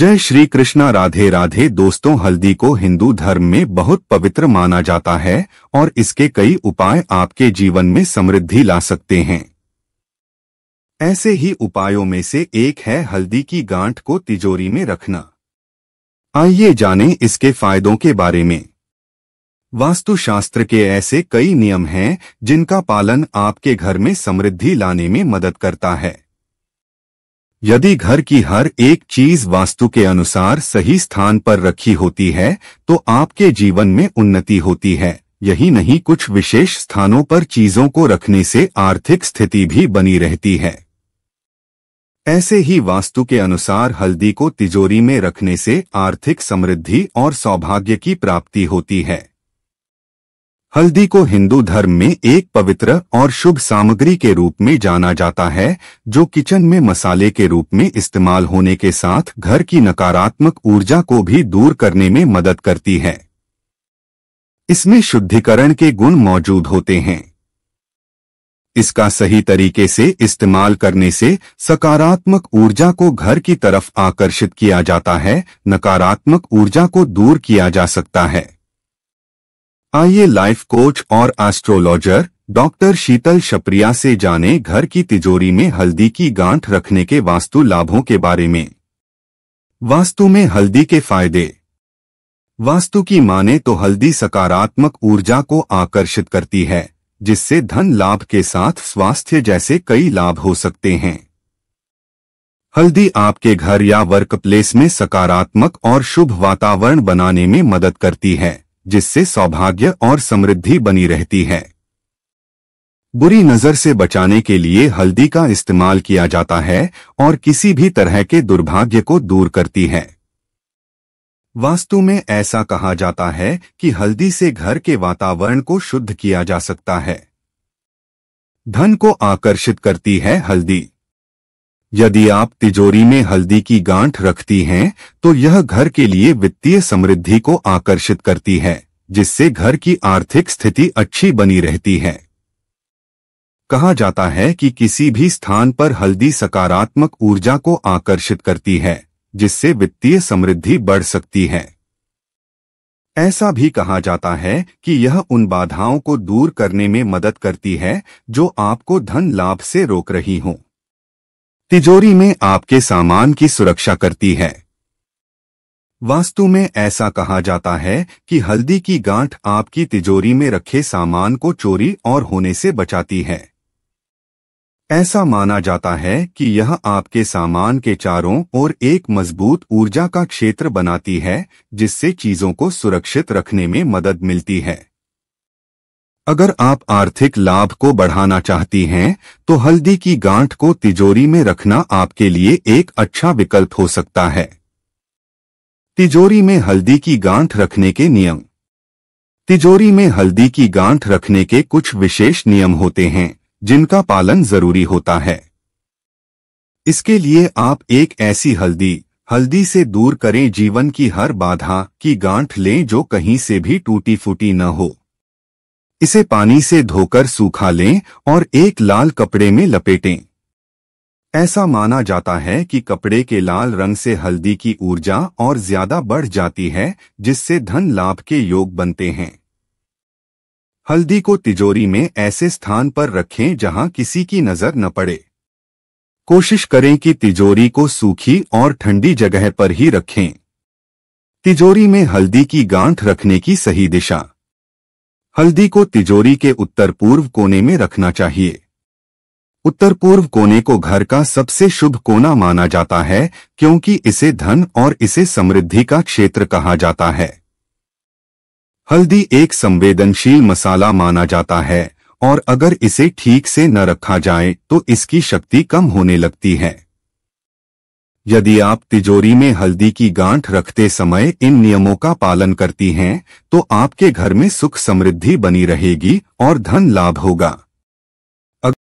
जय श्री कृष्णा राधे राधे दोस्तों हल्दी को हिंदू धर्म में बहुत पवित्र माना जाता है और इसके कई उपाय आपके जीवन में समृद्धि ला सकते हैं ऐसे ही उपायों में से एक है हल्दी की गांठ को तिजोरी में रखना आइए जानें इसके फायदों के बारे में वास्तुशास्त्र के ऐसे कई नियम हैं जिनका पालन आपके घर में समृद्धि लाने में मदद करता है यदि घर की हर एक चीज वास्तु के अनुसार सही स्थान पर रखी होती है तो आपके जीवन में उन्नति होती है यही नहीं कुछ विशेष स्थानों पर चीजों को रखने से आर्थिक स्थिति भी बनी रहती है ऐसे ही वास्तु के अनुसार हल्दी को तिजोरी में रखने से आर्थिक समृद्धि और सौभाग्य की प्राप्ति होती है हल्दी को हिंदू धर्म में एक पवित्र और शुभ सामग्री के रूप में जाना जाता है जो किचन में मसाले के रूप में इस्तेमाल होने के साथ घर की नकारात्मक ऊर्जा को भी दूर करने में मदद करती है इसमें शुद्धिकरण के गुण मौजूद होते हैं इसका सही तरीके से इस्तेमाल करने से सकारात्मक ऊर्जा को घर की तरफ आकर्षित किया जाता है नकारात्मक ऊर्जा को दूर किया जा सकता है आइए लाइफ कोच और एस्ट्रोलॉजर डॉक्टर शीतल शप्रिया से जाने घर की तिजोरी में हल्दी की गांठ रखने के वास्तु लाभों के बारे में वास्तु में हल्दी के फायदे वास्तु की माने तो हल्दी सकारात्मक ऊर्जा को आकर्षित करती है जिससे धन लाभ के साथ स्वास्थ्य जैसे कई लाभ हो सकते हैं हल्दी आपके घर या वर्कप्लेस में सकारात्मक और शुभ वातावरण बनाने में मदद करती है जिससे सौभाग्य और समृद्धि बनी रहती है बुरी नजर से बचाने के लिए हल्दी का इस्तेमाल किया जाता है और किसी भी तरह के दुर्भाग्य को दूर करती है वास्तु में ऐसा कहा जाता है कि हल्दी से घर के वातावरण को शुद्ध किया जा सकता है धन को आकर्षित करती है हल्दी यदि आप तिजोरी में हल्दी की गांठ रखती हैं तो यह घर के लिए वित्तीय समृद्धि को आकर्षित करती है जिससे घर की आर्थिक स्थिति अच्छी बनी रहती है कहा जाता है कि किसी भी स्थान पर हल्दी सकारात्मक ऊर्जा को आकर्षित करती है जिससे वित्तीय समृद्धि बढ़ सकती है ऐसा भी कहा जाता है कि यह उन बाधाओं को दूर करने में मदद करती है जो आपको धन लाभ से रोक रही हों तिजोरी में आपके सामान की सुरक्षा करती है वास्तु में ऐसा कहा जाता है कि हल्दी की गांठ आपकी तिजोरी में रखे सामान को चोरी और होने से बचाती है ऐसा माना जाता है कि यह आपके सामान के चारों ओर एक मजबूत ऊर्जा का क्षेत्र बनाती है जिससे चीजों को सुरक्षित रखने में मदद मिलती है अगर आप आर्थिक लाभ को बढ़ाना चाहती हैं तो हल्दी की गांठ को तिजोरी में रखना आपके लिए एक अच्छा विकल्प हो सकता है तिजोरी में हल्दी की गांठ रखने के नियम तिजोरी में हल्दी की गांठ रखने के कुछ विशेष नियम होते हैं जिनका पालन जरूरी होता है इसके लिए आप एक ऐसी हल्दी हल्दी से दूर करें जीवन की हर बाधा की गांठ लें जो कहीं से भी टूटी फूटी न हो इसे पानी से धोकर सूखा लें और एक लाल कपड़े में लपेटें ऐसा माना जाता है कि कपड़े के लाल रंग से हल्दी की ऊर्जा और ज्यादा बढ़ जाती है जिससे धन लाभ के योग बनते हैं हल्दी को तिजोरी में ऐसे स्थान पर रखें जहां किसी की नजर न पड़े कोशिश करें कि तिजोरी को सूखी और ठंडी जगह पर ही रखें तिजोरी में हल्दी की गांठ रखने की सही दिशा हल्दी को तिजोरी के उत्तर पूर्व कोने में रखना चाहिए उत्तर पूर्व कोने को घर का सबसे शुभ कोना माना जाता है क्योंकि इसे धन और इसे समृद्धि का क्षेत्र कहा जाता है हल्दी एक संवेदनशील मसाला माना जाता है और अगर इसे ठीक से न रखा जाए तो इसकी शक्ति कम होने लगती है यदि आप तिजोरी में हल्दी की गांठ रखते समय इन नियमों का पालन करती हैं तो आपके घर में सुख समृद्धि बनी रहेगी और धन लाभ होगा